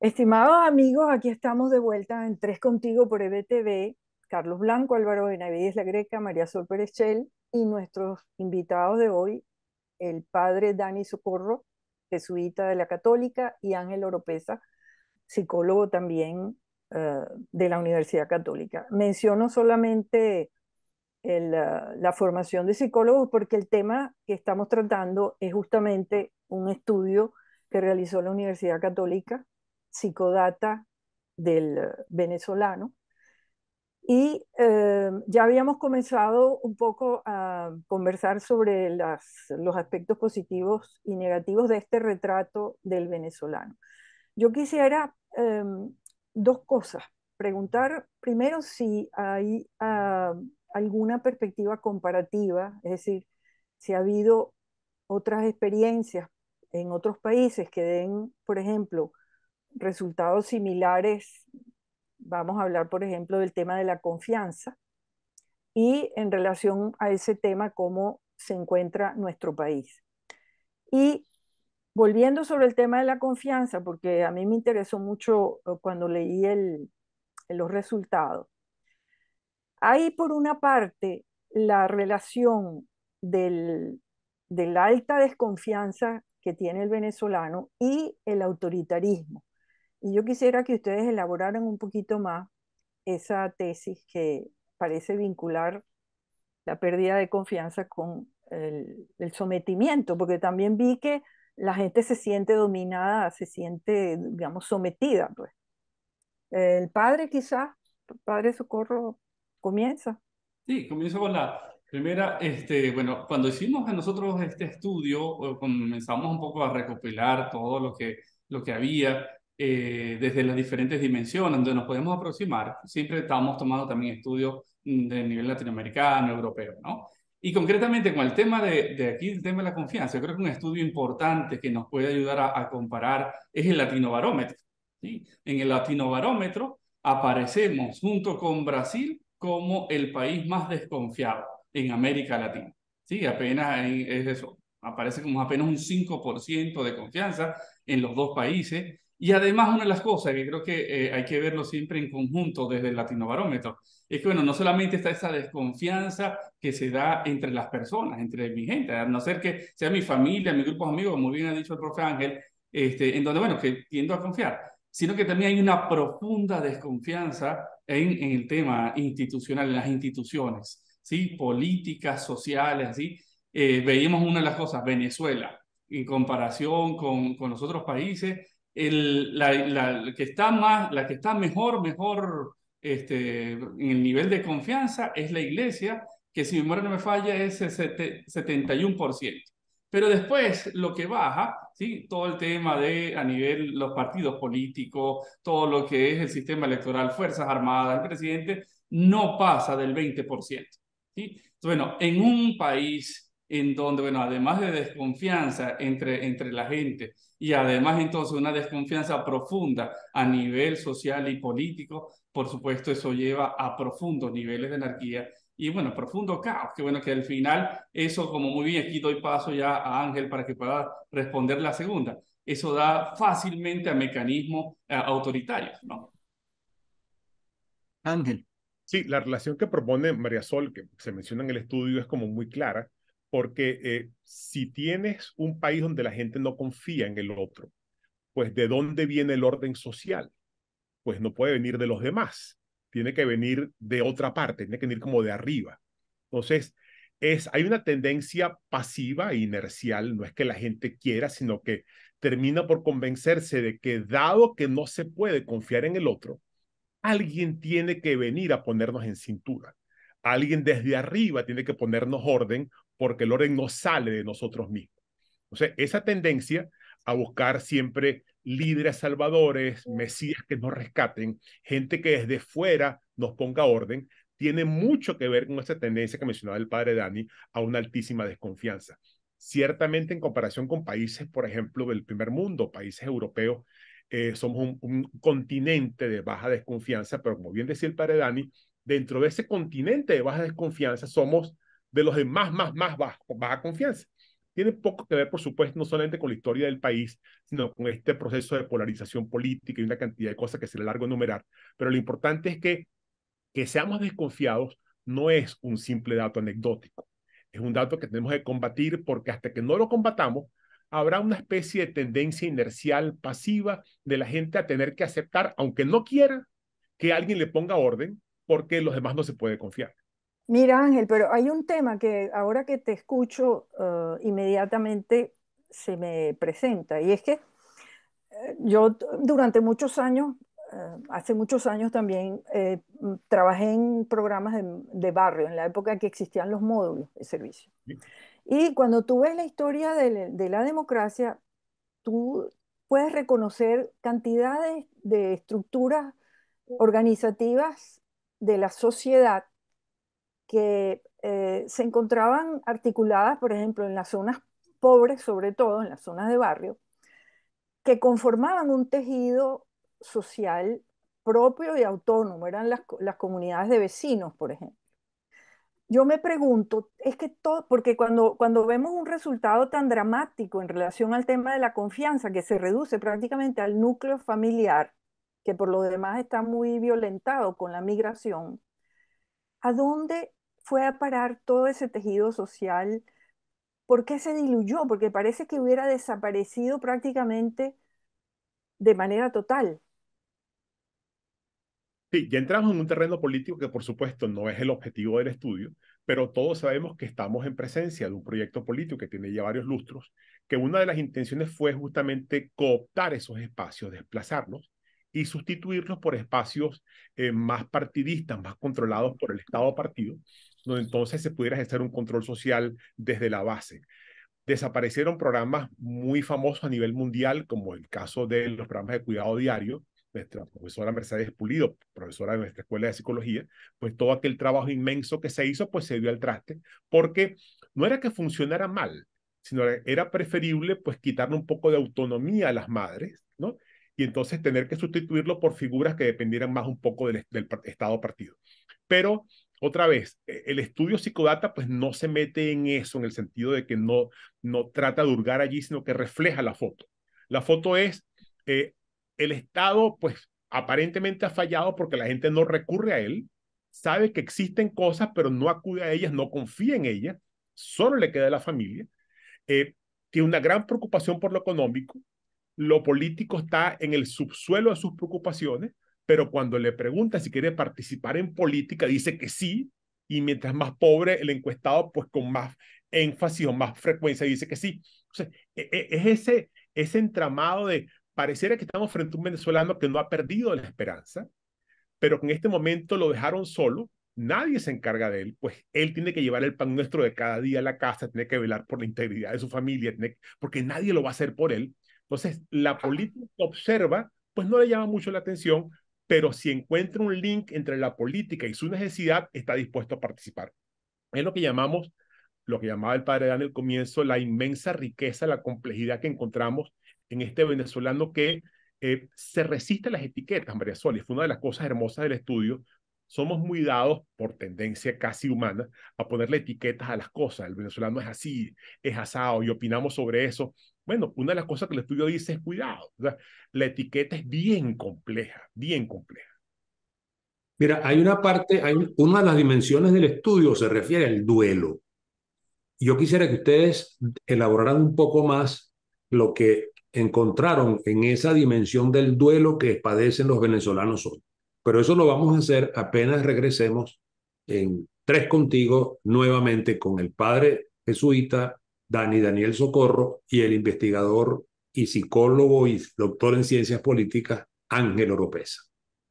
Estimados amigos, aquí estamos de vuelta en Tres Contigo por EBTV. Carlos Blanco, Álvaro Benavides La Greca, María Sol Pérez y nuestros invitados de hoy, el padre Dani Socorro, jesuita de la Católica, y Ángel Oropesa, psicólogo también eh, de la Universidad Católica. Menciono solamente eh, la formación de psicólogos porque el tema que estamos tratando es justamente un estudio que realizó la Universidad Católica psicodata del eh, venezolano. Y eh, ya habíamos comenzado un poco a conversar sobre los aspectos positivos y negativos de este retrato del venezolano. Yo quisiera eh, dos cosas. Preguntar primero si hay ah, alguna perspectiva comparativa, es decir, si ha habido otras experiencias en otros países que den, por ejemplo, resultados similares, vamos a hablar, por ejemplo, del tema de la confianza y en relación a ese tema, cómo se encuentra nuestro país. Y volviendo sobre el tema de la confianza, porque a mí me interesó mucho eh, cuando leí los resultados, hay por una parte la relación del, de la alta desconfianza que tiene el venezolano y el autoritarismo. Y yo quisiera que ustedes elaboraran un poquito más esa tesis que parece vincular la pérdida de confianza con el, sometimiento, porque también vi que la gente se siente dominada, se siente, digamos, sometida. Pues. El padre quizás, padre Socorro, comienza. Sí, comienzo con la primera, este, bueno, cuando hicimos nosotros este estudio, comenzamos un poco a recopilar todo lo que, lo que había eh, desde las diferentes dimensiones donde nos podemos aproximar. Siempre estamos tomando también estudios mm, de nivel latinoamericano, europeo, ¿no? Y concretamente con el tema de, aquí, el tema de la confianza, yo creo que un estudio importante que nos puede ayudar a, comparar es el Latino Barómetro. ¿sí? En el Latino Barómetro aparecemos junto con Brasil como el país más desconfiado en América Latina. Sí, apenas es eso, aparece como apenas un 5% de confianza en los dos países y además una de las cosas que creo que eh, hay que verlo siempre en conjunto desde el Latinobarómetro es que, bueno, no solamente está esa desconfianza que se da entre las personas, entre mi gente, a no ser que sea mi familia, mi grupo de amigos, como bien ha dicho el profe Ángel, este, en donde, bueno, que tiendo a confiar, sino que también hay una profunda desconfianza en, en el tema institucional, en las instituciones, ¿sí? Políticas, sociales, ¿sí? Eh, veíamos una de las cosas, Venezuela, en comparación con, con los otros países, la, que está más, la que está mejor, mejor este, en el nivel de confianza es la iglesia, que si mi memoria no me falla es el 71%. Pero después lo que baja, ¿sí? todo el tema de a nivel los partidos políticos, todo lo que es el sistema electoral, Fuerzas Armadas, el presidente, no pasa del 20%. ¿sí? Bueno, en un país en donde, bueno, además de desconfianza entre, entre la gente, y además entonces una desconfianza profunda a nivel social y político, por supuesto eso lleva a profundos niveles de anarquía y bueno, profundo caos, que bueno que al final eso como muy bien, aquí doy paso ya a Ángel para que pueda responder la segunda, eso da fácilmente a mecanismos eh, autoritarios, ¿no? Ángel. Sí, la relación que propone María Sol, que se menciona en el estudio, es como muy clara porque eh, si tienes un país donde la gente no confía en el otro, pues ¿de dónde viene el orden social? Pues no puede venir de los demás, tiene que venir de otra parte, tiene que venir como de arriba. Entonces, es, hay una tendencia pasiva e inercial, no es que la gente quiera, sino que termina por convencerse de que dado que no se puede confiar en el otro, alguien tiene que venir a ponernos en cintura. Alguien desde arriba tiene que ponernos orden porque el orden no sale de nosotros mismos. O sea, esa tendencia a buscar siempre líderes salvadores, mesías que nos rescaten, gente que desde fuera nos ponga orden, tiene mucho que ver con esa tendencia que mencionaba el padre Dani a una altísima desconfianza. Ciertamente en comparación con países, por ejemplo, del primer mundo, países europeos, eh, somos un continente de baja desconfianza, pero como bien decía el padre Dani, dentro de ese continente de baja desconfianza somos de los demás más, más, baja, confianza. Tiene poco que ver, por supuesto, no solamente con la historia del país, sino con este proceso de polarización política y una cantidad de cosas que se largo enumerar. Pero lo importante es que que seamos desconfiados no es un simple dato anecdótico. Es un dato que tenemos que combatir porque hasta que no lo combatamos, habrá una especie de tendencia inercial pasiva de la gente a tener que aceptar, aunque no quiera, que alguien le ponga orden porque los demás no se puede confiar. Mira, Ángel, pero hay un tema que ahora que te escucho ah, inmediatamente se me presenta y es que eh, yo durante muchos años, eh, hace muchos años también, eh, trabajé en programas de, barrio, en la época que existían los módulos de servicio. Y cuando tú ves la historia de, la democracia, tú puedes reconocer cantidades de estructuras organizativas de la sociedad que eh, se encontraban articuladas, por ejemplo, en las zonas pobres, sobre todo en las zonas de barrio, que conformaban un tejido social propio y autónomo, eran las, las comunidades de vecinos, por ejemplo. Yo me pregunto, es que todo, porque cuando, cuando vemos un resultado tan dramático en relación al tema de la confianza, que se reduce prácticamente al núcleo familiar, que por lo demás está muy violentado con la migración, ¿a dónde fue a parar todo ese tejido social? ¿Por qué se diluyó? Porque parece que hubiera desaparecido prácticamente de manera total. Sí, ya entramos en un terreno político que por supuesto no es el objetivo del estudio, pero todos sabemos que estamos en presencia de un proyecto político que tiene ya varios lustros, que una de las intenciones fue justamente cooptar esos espacios, desplazarlos y sustituirlos por espacios eh, más partidistas, más controlados por el Estado partido, donde entonces se pudiera ejercer un control social desde la base. Desaparecieron programas muy famosos a nivel mundial, como el caso de los programas de cuidado diario, nuestra profesora Mercedes Pulido, profesora de nuestra escuela de psicología, pues todo aquel trabajo inmenso que se hizo, pues se dio al traste, porque no era que funcionara mal, sino era preferible pues quitarle un poco de autonomía a las madres, ¿no? Y entonces tener que sustituirlo por figuras que dependieran más un poco del estado partido. Pero otra vez, eh, el estudio psicodata pues no se mete en eso, en el sentido de que no, no trata de hurgar allí, sino que refleja la foto. La foto es, eh, el Estado pues aparentemente ha fallado porque la gente no recurre a él, sabe que existen cosas, pero no acude a ellas, no confía en ellas, solo le queda a la familia. Eh, tiene una gran preocupación por lo económico, lo político está en el subsuelo de sus preocupaciones, pero cuando le pregunta si quiere participar en política, dice que sí, y mientras más pobre el encuestado, pues con más énfasis o más frecuencia dice que sí. O e, e, es ese, ese entramado de pareciera que estamos frente a un venezolano que no ha perdido la esperanza, pero que en este momento lo dejaron solo, nadie se encarga de él, pues él tiene que llevar el pan nuestro de cada día a la casa, tiene que velar por la integridad de su familia, porque nadie lo va a hacer por él. Entonces, la política observa, pues no le llama mucho la atención, pero si encuentra un link entre la política y su necesidad, está dispuesto a participar. Es lo que llamamos, lo que llamaba el padre Dan el comienzo, la inmensa riqueza, la complejidad que encontramos en este venezolano que eh, se resiste a las etiquetas, María Sol, y fue una de las cosas hermosas del estudio. Somos muy dados, por tendencia casi humana, a ponerle etiquetas a las cosas. El venezolano es así, es asado, y opinamos sobre eso. Bueno, una de las cosas que el estudio dice es cuidado. la etiqueta es bien compleja, bien compleja. Mira, hay una parte, hay una de las dimensiones del estudio se refiere al duelo. Yo quisiera que ustedes elaboraran un poco más lo que encontraron en esa dimensión del duelo que padecen los venezolanos hoy. Pero eso lo vamos a hacer apenas regresemos en tres contigo nuevamente con el padre jesuita Dani Daniel Socorro y el investigador y psicólogo y doctor en ciencias políticas Ángel Oropesa.